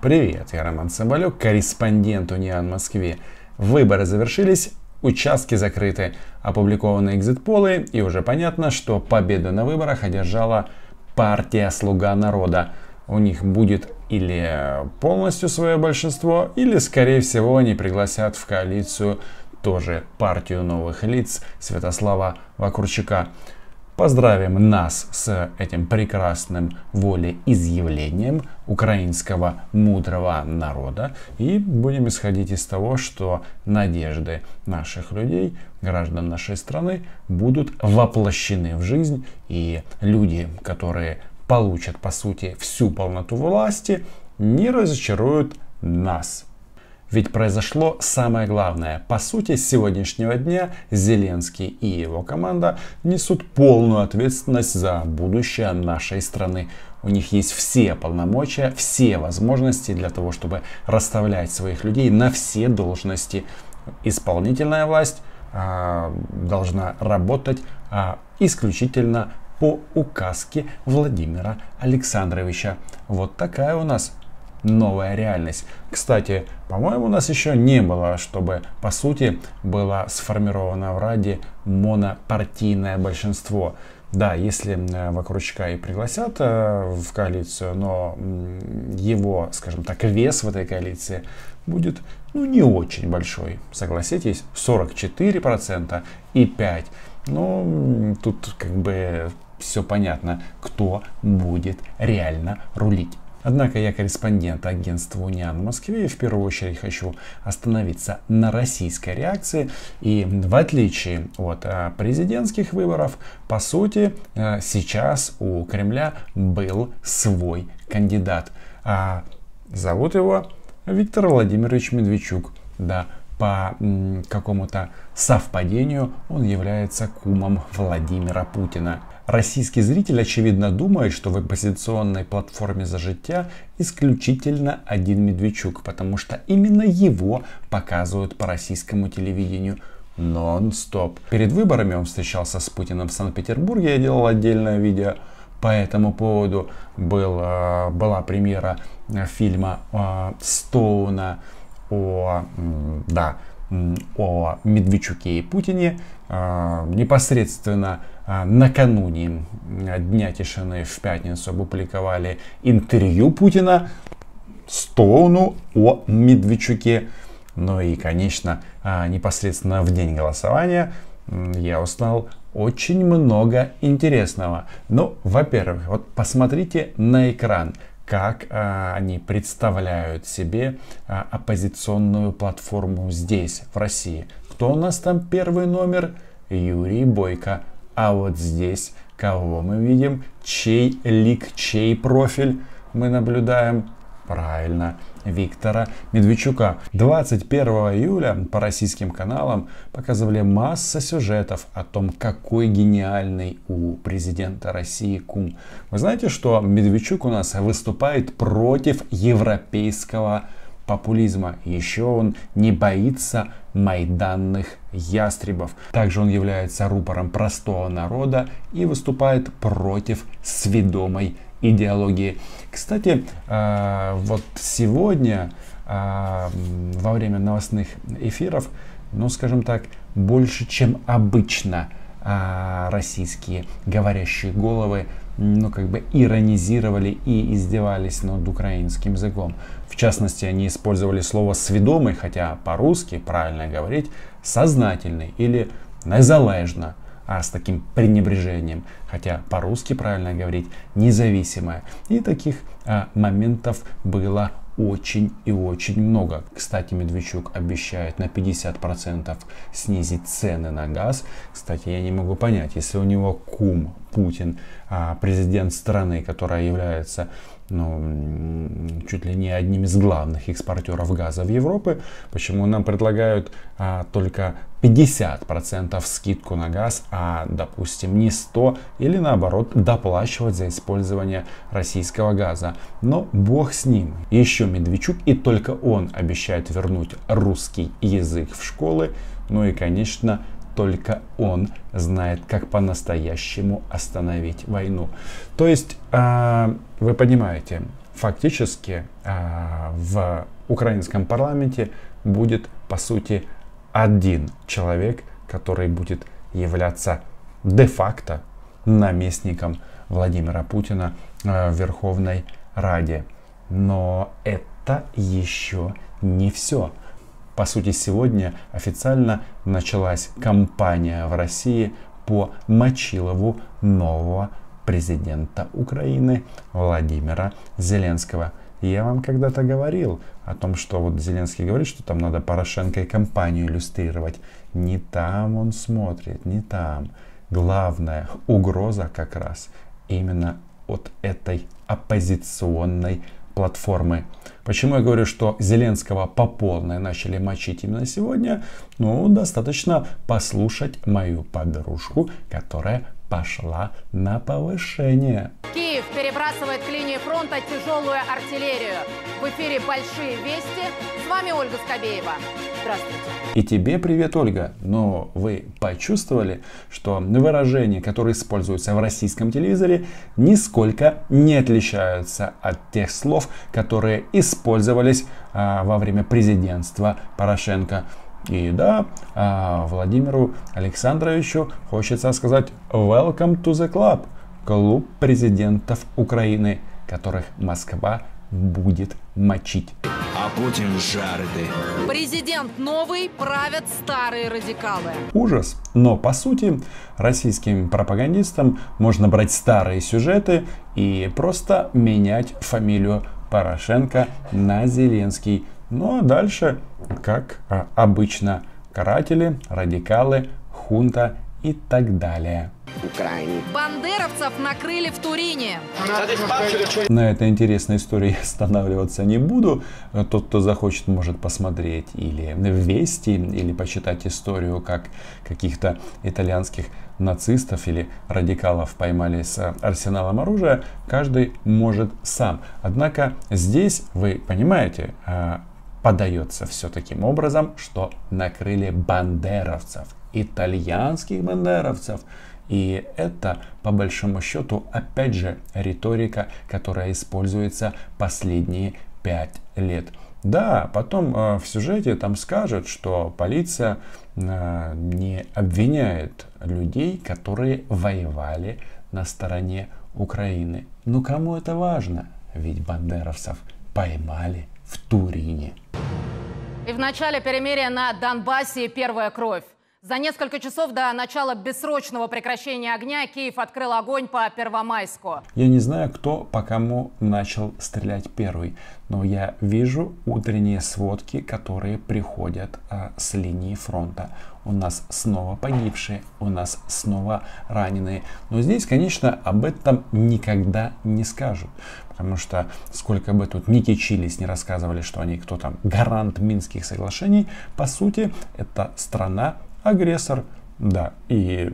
Привет, я Роман Соболюк, корреспондент Униан Москве. Выборы завершились, участки закрыты, опубликованы экзит-полы, и уже понятно, что победу на выборах одержала партия «Слуга народа». У них будет или полностью свое большинство, или, скорее всего, они пригласят в коалицию тоже партию новых лиц Святослава Вакурчика. Поздравим нас с этим прекрасным волеизъявлением украинского мудрого народа и будем исходить из того, что надежды наших людей, граждан нашей страны будут воплощены в жизнь и люди, которые получат по сути всю полноту власти, не разочаруют нас, ведь произошло самое главное. По сути, с сегодняшнего дня Зеленский и его команда несут полную ответственность за будущее нашей страны. У них есть все полномочия, все возможности для того, чтобы расставлять своих людей на все должности. Исполнительная власть а, должна работать а, исключительно по указке Владимира Александровича. Вот такая у нас новая реальность. Кстати, по-моему, у нас еще не было, чтобы по сути было сформировано в Раде монопартийное большинство. Да, если Вокручка и пригласят э, в коалицию, но его, скажем так, вес в этой коалиции будет ну, не очень большой. Согласитесь, 44% и 5%. Но ну, тут как бы все понятно, кто будет реально рулить. Однако я корреспондент агентства УНИАН в Москве и в первую очередь хочу остановиться на российской реакции. И в отличие от а, президентских выборов, по сути, а, сейчас у Кремля был свой кандидат. А зовут его Виктор Владимирович Медведчук. Да, по какому-то совпадению он является кумом Владимира Путина. Российский зритель, очевидно, думает, что в оппозиционной платформе «За життя» исключительно один Медведчук, потому что именно его показывают по российскому телевидению нон-стоп. Перед выборами он встречался с Путиным в Санкт-Петербурге, я делал отдельное видео по этому поводу. Был, э, была премьера э, фильма э, Стоуна о, да, о Медведчуке и Путине э, непосредственно э, накануне Дня тишины в пятницу опубликовали интервью Путина Стоуну о Медведчуке. Ну и, конечно, э, непосредственно в день голосования я узнал очень много интересного. Ну, во-первых, вот посмотрите на экран как а, они представляют себе а, оппозиционную платформу здесь, в России. Кто у нас там первый номер? Юрий Бойко. А вот здесь кого мы видим? Чей лик, чей профиль мы наблюдаем? Правильно, Виктора Медведчука. 21 июля по российским каналам показывали масса сюжетов о том, какой гениальный у президента России кум. Вы знаете, что Медведчук у нас выступает против европейского популизма. Еще он не боится майданных ястребов. Также он является рупором простого народа и выступает против сведомой идеологии. Кстати, э, вот сегодня э, во время новостных эфиров, ну, скажем так, больше, чем обычно э, российские говорящие головы, ну, как бы иронизировали и издевались над украинским языком. В частности, они использовали слово «сведомый», хотя по-русски правильно говорить «сознательный» или «незалежно» а с таким пренебрежением. Хотя по-русски правильно говорить независимая. И таких а, моментов было очень и очень много. Кстати, Медведчук обещает на 50% снизить цены на газ. Кстати, я не могу понять, если у него кум Путин, а, президент страны, которая является ну, чуть ли не одним из главных экспортеров газа в Европы, почему нам предлагают а, только 50% скидку на газ, а, допустим, не 100 или наоборот доплачивать за использование российского газа. Но бог с ним. Еще Медведчук и только он обещает вернуть русский язык в школы, ну и, конечно, только он знает, как по-настоящему остановить войну. То есть, а, вы понимаете, фактически а, в украинском парламенте будет, по сути, один человек, который будет являться де-факто наместником Владимира Путина а, в Верховной Раде. Но это еще не все. По сути, сегодня официально началась кампания в России по Мочилову нового президента Украины Владимира Зеленского. Я вам когда-то говорил о том, что вот Зеленский говорит, что там надо Порошенко и компанию иллюстрировать. Не там он смотрит, не там. Главная угроза как раз именно от этой оппозиционной платформы. Почему я говорю, что Зеленского по полной начали мочить именно сегодня? Ну, достаточно послушать мою подружку, которая пошла на повышение. Киев перебрасывает к линии фронта тяжелую артиллерию. В эфире «Большие вести». С вами Ольга Скобеева. Здравствуйте. И тебе привет, Ольга. Но вы почувствовали, что выражения, которые используются в российском телевизоре, нисколько не отличаются от тех слов, которые использовались а, во время президентства Порошенко. И да, а, Владимиру Александровичу хочется сказать «Welcome to the club» – клуб президентов Украины, которых Москва будет мочить. А Путин жарды. Президент новый, правят старые радикалы. Ужас. Но по сути, российским пропагандистам можно брать старые сюжеты и просто менять фамилию Порошенко на Зеленский. Но ну, а дальше, как а, обычно, каратели, радикалы, хунта и так далее. Украине. Бандеровцев накрыли в Турине. На этой интересной истории останавливаться не буду. Тот, кто захочет, может посмотреть или ввести или почитать историю, как каких-то итальянских нацистов или радикалов поймали с э, арсеналом оружия, каждый может сам. Однако здесь, вы понимаете, а, подается все таким образом, что накрыли бандеровцев, итальянских бандеровцев. И это, по большому счету, опять же, риторика, которая используется последние пять лет. Да, потом э, в сюжете там скажут, что полиция э, не обвиняет людей, которые воевали на стороне Украины. Но ну, кому это важно? Ведь бандеровцев поймали в Турине. И в начале перемирия на Донбассе первая кровь. За несколько часов до начала бессрочного прекращения огня Киев открыл огонь по Первомайску. Я не знаю, кто по кому начал стрелять первый, но я вижу утренние сводки, которые приходят э, с линии фронта. У нас снова погибшие, у нас снова раненые. Но здесь, конечно, об этом никогда не скажут. Потому что сколько бы тут ни кичились, не рассказывали, что они кто там гарант Минских соглашений, по сути, это страна, агрессор. Да, и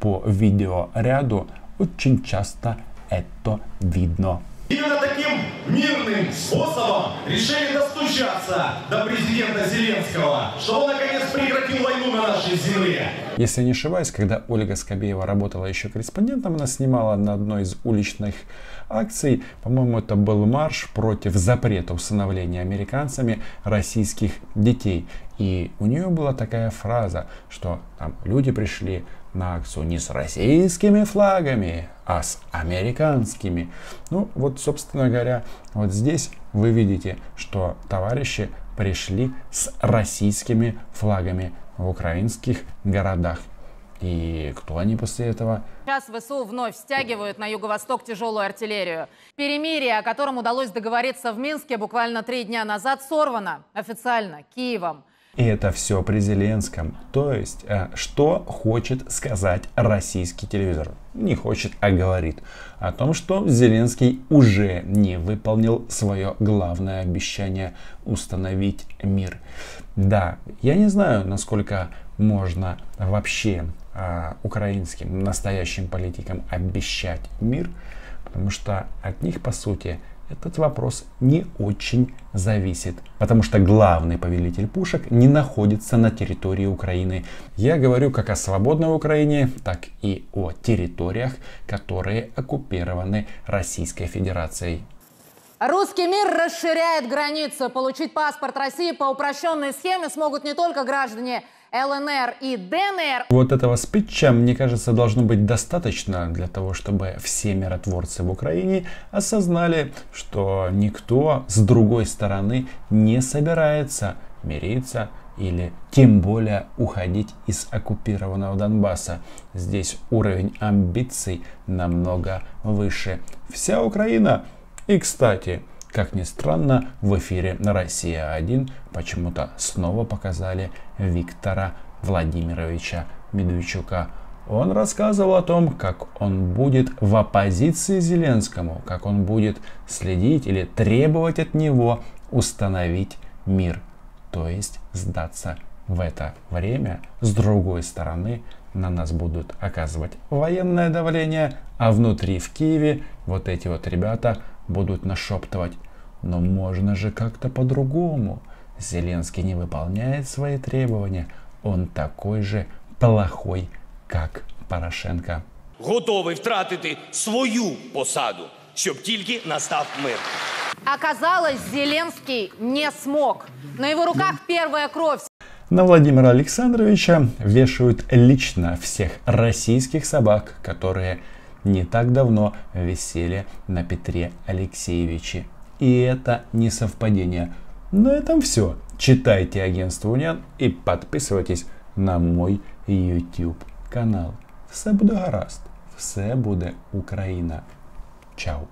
по видеоряду очень часто это видно. Именно таким мирным способом решили достучаться до президента Зеленского, чтобы наконец прекратил войну на нашей земле. Если не ошибаюсь, когда Ольга Скобеева работала еще корреспондентом, она снимала на одной из уличных акций, по-моему, это был марш против запрета усыновления американцами российских детей. И у нее была такая фраза, что там люди пришли на акцию не с российскими флагами, а с американскими. Ну вот, собственно говоря, вот здесь вы видите, что товарищи пришли с российскими флагами в украинских городах. И кто они после этого? Сейчас ВСУ вновь стягивают на юго-восток тяжелую артиллерию. Перемирие, о котором удалось договориться в Минске буквально три дня назад, сорвано официально Киевом. И это все при Зеленском. То есть, э, что хочет сказать российский телевизор? Не хочет, а говорит о том, что Зеленский уже не выполнил свое главное обещание установить мир. Да, я не знаю, насколько можно вообще э, украинским настоящим политикам обещать мир, потому что от них, по сути, этот вопрос не очень зависит, потому что главный повелитель пушек не находится на территории Украины. Я говорю как о свободной Украине, так и о территориях, которые оккупированы Российской Федерацией. Русский мир расширяет границу. Получить паспорт России по упрощенной схеме смогут не только граждане ЛНР и ДНР. Вот этого спича, мне кажется, должно быть достаточно для того, чтобы все миротворцы в Украине осознали, что никто с другой стороны не собирается мириться или тем более уходить из оккупированного Донбасса. Здесь уровень амбиций намного выше. Вся Украина. И, кстати, как ни странно, в эфире «Россия-1» почему-то снова показали Виктора Владимировича Медведчука. Он рассказывал о том, как он будет в оппозиции Зеленскому, как он будет следить или требовать от него установить мир, то есть сдаться в это время. С другой стороны, на нас будут оказывать военное давление, а внутри в Киеве вот эти вот ребята будут нашептывать, но можно же как-то по-другому. Зеленский не выполняет свои требования, он такой же плохой, как Порошенко. Готовий втратити свою посаду, чтобы только настав мир. Оказалось, Зеленский не смог. На его руках первая кровь. На Владимира Александровича вешают лично всех российских собак, которые не так давно висели на Петре Алексеевиче. И это не совпадение. На ну этом все. Читайте агентство Униан и подписывайтесь на мой YouTube канал. Все буде гаразд, все буде Україна. Чао!